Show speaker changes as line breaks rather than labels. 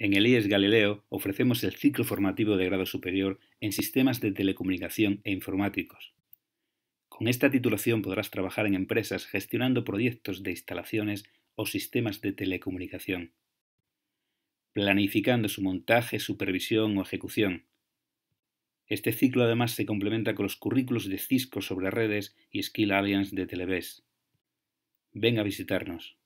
En el IES Galileo ofrecemos el ciclo formativo de grado superior en sistemas de telecomunicación e informáticos. Con esta titulación podrás trabajar en empresas gestionando proyectos de instalaciones o sistemas de telecomunicación, planificando su montaje, supervisión o ejecución. Este ciclo además se complementa con los currículos de Cisco sobre redes y Skill Alliance de Televés. Ven a visitarnos.